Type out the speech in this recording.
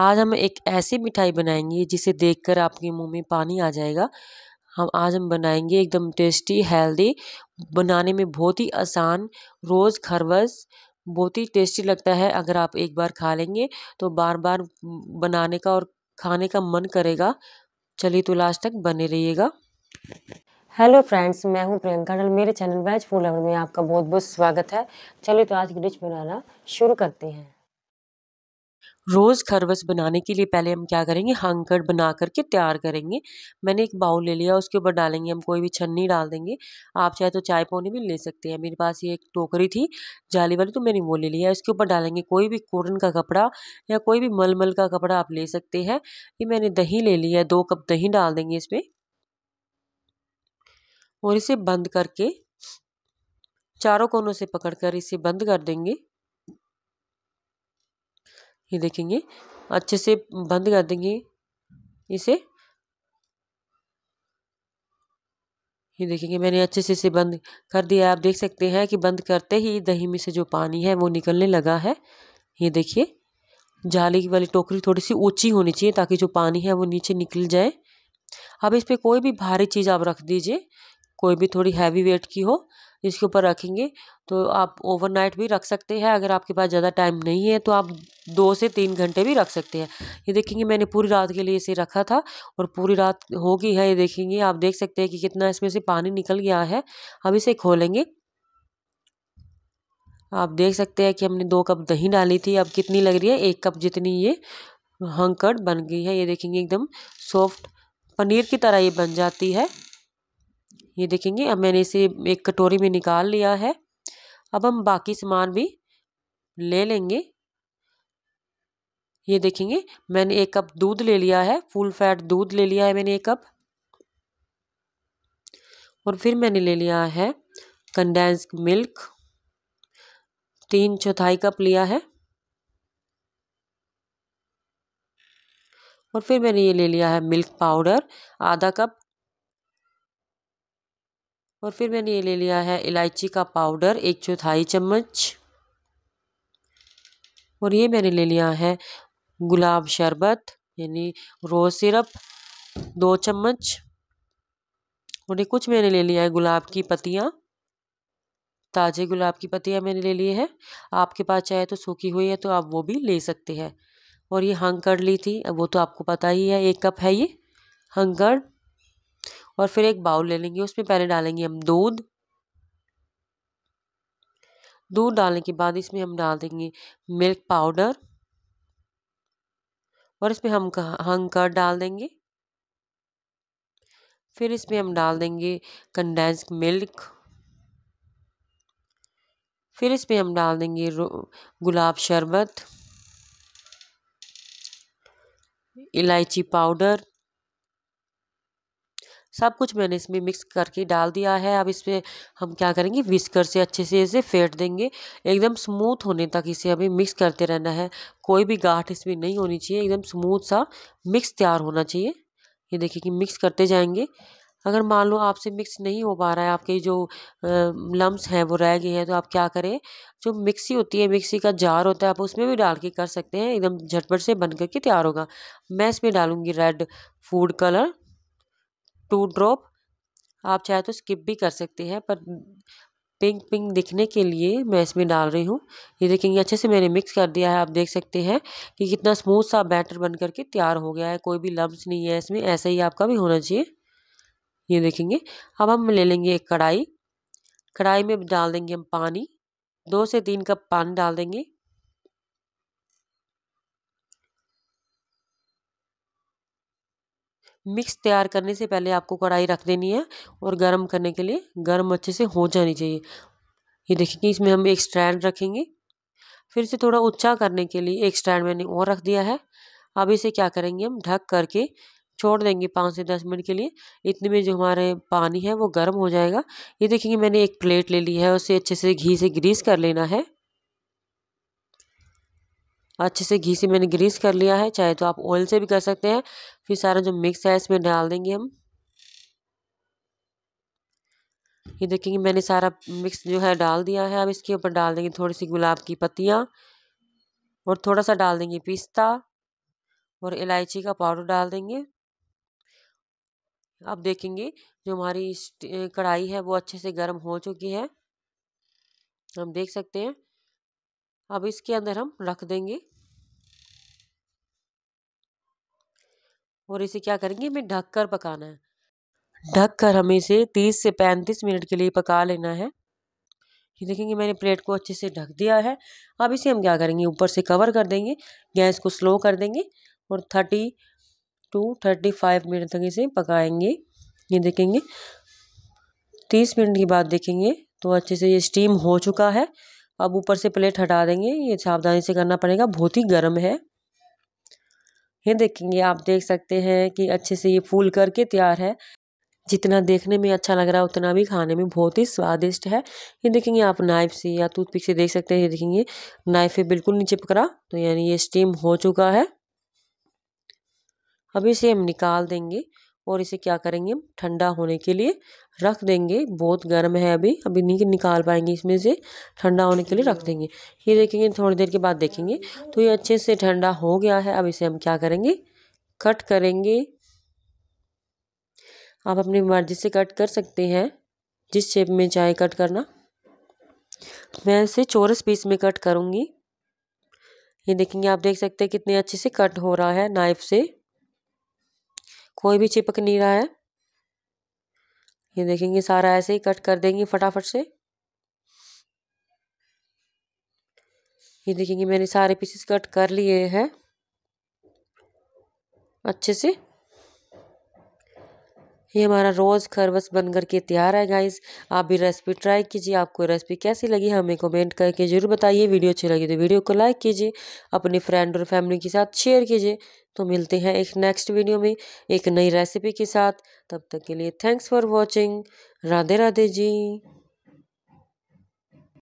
आज हम एक ऐसी मिठाई बनाएंगे जिसे देखकर आपके मुंह में पानी आ जाएगा हम आज हम बनाएंगे एकदम टेस्टी हेल्दी बनाने में बहुत ही आसान रोज़ खरवस बहुत ही टेस्टी लगता है अगर आप एक बार खा लेंगे तो बार बार बनाने का और खाने का मन करेगा चलिए तो लास्ट तक बने रहिएगा हेलो फ्रेंड्स मैं हूं प्रियंका डल मेरे चैनल वेज फूल में आपका बहुत बहुत स्वागत है चलिए तो आज की डिश बनाना शुरू करते हैं रोज़ खरवस बनाने के लिए पहले हम क्या करेंगे हंकड़ बना करके तैयार करेंगे मैंने एक बाउल ले लिया उसके ऊपर डालेंगे हम कोई भी छन्नी डाल देंगे आप चाहे तो चाय पौनी भी ले सकते हैं मेरे पास ये एक टोकरी थी जाली वाली तो मैंने वो ले लिया इसके ऊपर डालेंगे कोई भी कोटन का कपड़ा या कोई भी मलमल का कपड़ा आप ले सकते हैं ये मैंने दही ले लिया दो कप दही डाल देंगे इसमें और इसे बंद करके चारों कोनों से कर इसे बंद कर देंगे ये देखेंगे अच्छे से बंद कर देंगे इसे ये देखेंगे मैंने अच्छे से इसे बंद कर दिया आप देख सकते हैं कि बंद करते ही दही में से जो पानी है वो निकलने लगा है ये देखिए जाली वाली टोकरी थोड़ी सी ऊंची होनी चाहिए ताकि जो पानी है वो नीचे निकल जाए अब इस पर कोई भी भारी चीज़ आप रख दीजिए कोई भी थोड़ी हैवी वेट की हो इसके ऊपर रखेंगे तो आप ओवरनाइट भी रख सकते हैं अगर आपके पास ज़्यादा टाइम नहीं है तो आप दो से तीन घंटे भी रख सकते हैं ये देखेंगे मैंने पूरी रात के लिए इसे रखा था और पूरी रात हो गई है ये देखेंगे आप देख सकते हैं कि कितना इसमें से पानी निकल गया है अब इसे खोलेंगे आप देख सकते हैं कि हमने दो कप दही डाली थी अब कितनी लग रही है एक कप जितनी ये हंकड़ बन गई है ये देखेंगे एकदम सॉफ्ट पनीर की तरह ये बन जाती है ये देखेंगे अब मैंने इसे एक कटोरी में निकाल लिया है अब हम बाकी सामान भी ले लेंगे ये देखेंगे मैंने एक कप दूध ले लिया है फुल फैट दूध ले लिया है मैंने एक कप और फिर मैंने ले लिया है कंडेंस मिल्क तीन चौथाई कप लिया है और फिर मैंने ये ले लिया है मिल्क पाउडर आधा कप और फिर मैंने ये ले लिया है इलायची का पाउडर एक चौथाई चम्मच और ये मैंने ले लिया है गुलाब शरबत यानी रोज़ सिरप दो चम्मच और ये कुछ मैंने ले लिया है गुलाब की पत्तियाँ ताज़े गुलाब की पत्तियाँ मैंने ले ली हैं आपके पास चाहे तो सूखी हुई है तो आप वो भी ले सकते हैं और ये हंग कर ली थी अब वो तो आपको पता ही है एक कप है ये हंग और फिर एक बाउल ले लेंगे उसमें पहले डालेंगे हम दूध दूध डालने के बाद इसमें हम डाल देंगे मिल्क पाउडर और इसमें हम हंकर कर डाल देंगे फिर इसमें हम डाल देंगे कंडेंस्ड मिल्क फिर इसमें हम डाल देंगे गुलाब शरबत इलायची पाउडर सब कुछ मैंने इसमें मिक्स करके डाल दिया है अब इसमें हम क्या करेंगे विस्कर से अच्छे से इसे फेंट देंगे एकदम स्मूथ होने तक इसे हमें मिक्स करते रहना है कोई भी गाठ इसमें नहीं होनी चाहिए एकदम स्मूथ सा मिक्स तैयार होना चाहिए ये देखिए कि मिक्स करते जाएंगे अगर मान लो आपसे मिक्स नहीं हो पा रहा है आपके जो लम्ब्स हैं वो रह गए हैं तो आप क्या करें जो मिक्सी होती है मिक्सी का जार होता है आप उसमें भी डाल के कर सकते हैं एकदम झटपट से बन करके तैयार होगा मैं इसमें डालूँगी red food colour two drop आप चाहे तो स्किप भी कर सकते हैं पर पिंक पिंक दिखने के लिए मैं इसमें डाल रही हूँ ये देखेंगे अच्छे से मैंने मिक्स कर दिया है आप देख सकते हैं कि कितना स्मूथ सा बैटर बन करके तैयार हो गया है कोई भी लम्ब नहीं है इसमें ऐसा ही आपका भी होना चाहिए ये देखेंगे अब हम ले लेंगे एक कढ़ाई कढ़ाई में डाल देंगे हम पानी दो से तीन कप पानी डाल देंगे मिक्स तैयार करने से पहले आपको कढ़ाई रख देनी है और गर्म करने के लिए गर्म अच्छे से हो जानी चाहिए ये देखिए इसमें हम एक स्टैंड रखेंगे फिर से थोड़ा ऊंचा करने के लिए एक स्टैंड मैंने और रख दिया है अब इसे क्या करेंगे हम ढक करके छोड़ देंगे पाँच से दस मिनट के लिए इतने में जो हमारे पानी है वो गर्म हो जाएगा ये देखेंगे मैंने एक प्लेट ले ली है उसे अच्छे से घी से ग्रीस कर लेना है अच्छे से घी से मैंने ग्रीस कर लिया है चाहे तो आप ऑयल से भी कर सकते हैं फिर सारा जो मिक्स है इसमें डाल देंगे हम ये देखेंगे मैंने सारा मिक्स जो है डाल दिया है अब इसके ऊपर डाल देंगे थोड़ी सी गुलाब की पत्तियाँ और थोड़ा सा डाल देंगे पिस्ता और इलायची का पाउडर डाल देंगे अब देखेंगे जो हमारी कढ़ाई है वो अच्छे से गर्म हो चुकी है हम देख सकते हैं अब इसके अंदर हम रख देंगे और इसे क्या करेंगे हमें ढक कर पकाना है ढक कर हमें इसे तीस से पैंतीस मिनट के लिए पका लेना है ये देखेंगे मैंने प्लेट को अच्छे से ढक दिया है अब इसे हम क्या करेंगे ऊपर से कवर कर देंगे गैस को स्लो कर देंगे और thirty to thirty five minute तक इसे पकाएंगे ये देखेंगे तीस मिनट के बाद देखेंगे तो अच्छे से ये स्टीम हो चुका है अब ऊपर से प्लेट हटा देंगे ये सावधानी से करना पड़ेगा बहुत ही गर्म है ये देखेंगे आप देख सकते हैं कि अच्छे से ये फूल करके तैयार है जितना देखने में अच्छा लग रहा है उतना भी खाने में बहुत ही स्वादिष्ट है ये देखेंगे आप नाइफ से या टूथपिक से देख सकते हैं ये देखेंगे नाइफ है बिल्कुल नहीं चिपकरा तो यानी ये स्टीम हो चुका है अभी इसे हम निकाल देंगे और इसे क्या करेंगे हम ठंडा होने के लिए रख देंगे बहुत गर्म है अभी अभी नहीं निकाल पाएंगे इसमें से ठंडा होने के लिए रख देंगे ये देखेंगे थोड़ी देर के बाद देखेंगे तो ये अच्छे से ठंडा हो गया है अब इसे हम क्या करेंगे कट करेंगे आप अपनी मर्ज़ी से कट कर सकते हैं जिस शेप में चाहे कट करना मैं इसे चौरस पीस में कट करूँगी ये देखेंगे आप देख सकते हैं कितने अच्छे से कट हो रहा है नाइफ से कोई भी चिपक नहीं रहा है ये देखेंगे सारा ऐसे ही कट कर देंगे फटाफट से ये देखेंगे मैंने सारे पीसेस कट कर लिए हैं अच्छे से ये हमारा रोज़ खरबस बनकर के तैयार है गाइस आप भी रेसिपी ट्राई कीजिए आपको रेसिपी कैसी लगी हमें कमेंट करके ज़रूर बताइए वीडियो अच्छी लगी तो वीडियो को लाइक कीजिए अपने फ्रेंड और फैमिली के साथ शेयर कीजिए तो मिलते हैं एक नेक्स्ट वीडियो में एक नई रेसिपी के साथ तब तक के लिए thanks for watching Radhe Radhe ji